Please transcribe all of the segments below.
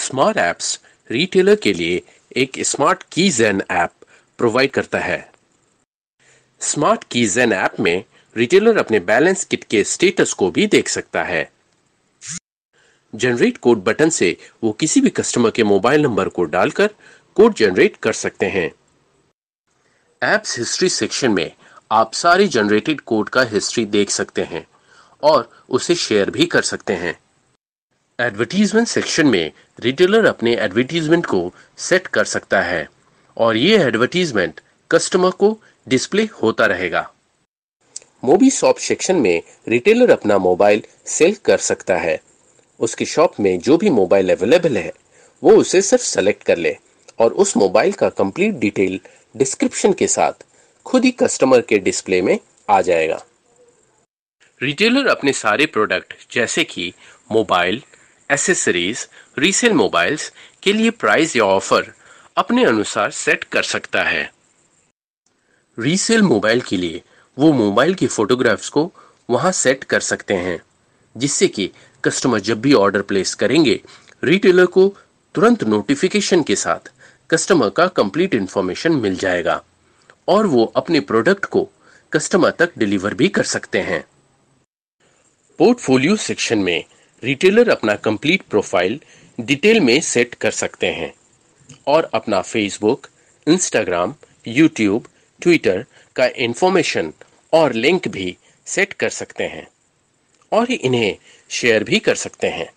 smart apps retailer के लिए एक स्मार्ट की जेन ऐप प्रोवाइड करता है स्मार्ट की जेन ऐप में रिटेलर अपने बैलेंस किट के स्टेटस को भी देख सकता है जनरेट कोड बटन से वो किसी भी कस्टमर के मोबाइल नंबर को डालकर कोड जनरेट कर सकते हैं एप्स हिस्ट्री सेक्शन में आप सारे जनरेटेड कोड का हिस्ट्री देख सकते हैं और उसे शेयर भी कर सकते हैं एडवर्टीजमेंट सेक्शन में रिटेलर अपने एडवर्टीजमेंट को सेट कर सकता है और ये एडवर्टीजमेंट कस्टमर को डिस्प्ले होता रहेगा मोबी शॉप सेक्शन में रिटेलर अपना मोबाइल सेल कर सकता है उसकी शॉप में जो भी मोबाइल अवेलेबल है वो उसे सिर्फ सेलेक्ट कर ले और उस मोबाइल का कंप्लीट डिटेल डिस्क्रिप्शन के साथ खुद ही कस्टमर के डिस्प्ले में आ जाएगा रिटेलर अपने सारे प्रोडक्ट जैसे कि मोबाइल एसेसरीज रीसेल मोबाइल्स के लिए प्राइस या ऑफर अपने अनुसार सेट कर सकता है रीसेल मोबाइल के लिए वो मोबाइल की फ़ोटोग्राफ्स को वहां सेट कर सकते हैं जिससे कि कस्टमर जब भी ऑर्डर प्लेस करेंगे रिटेलर को तुरंत नोटिफिकेशन के साथ कस्टमर का कंप्लीट इंफॉर्मेशन मिल जाएगा और वो अपने प्रोडक्ट को कस्टमर तक डिलीवर भी कर सकते हैं पोर्टफोलियो सेक्शन में रिटेलर अपना कंप्लीट प्रोफाइल डिटेल में सेट कर सकते हैं और अपना फेसबुक इंस्टाग्राम यूट्यूब ट्विटर का इंफॉर्मेशन और लिंक भी सेट कर सकते हैं और इन्हें शेयर भी कर सकते हैं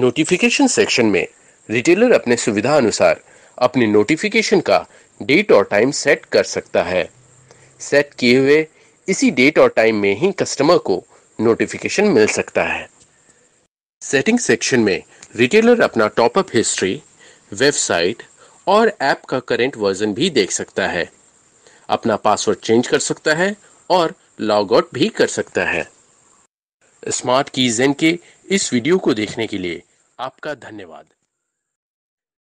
नोटिफिकेशन सेक्शन में रिटेलर अपने सुविधा अनुसार अपने नोटिफिकेशन का डेट और टाइम सेट कर सकता है सेट किए हुए इसी डेट और टाइम में ही कस्टमर को नोटिफिकेशन मिल सकता है सेटिंग सेक्शन में रिटेलर अपना टॉपअप हिस्ट्री वेबसाइट और ऐप का करेंट वर्जन भी देख सकता है अपना पासवर्ड चेंज कर सकता है और लॉग आउट भी कर सकता है स्मार्ट कीजेन के इस वीडियो को देखने के लिए आपका धन्यवाद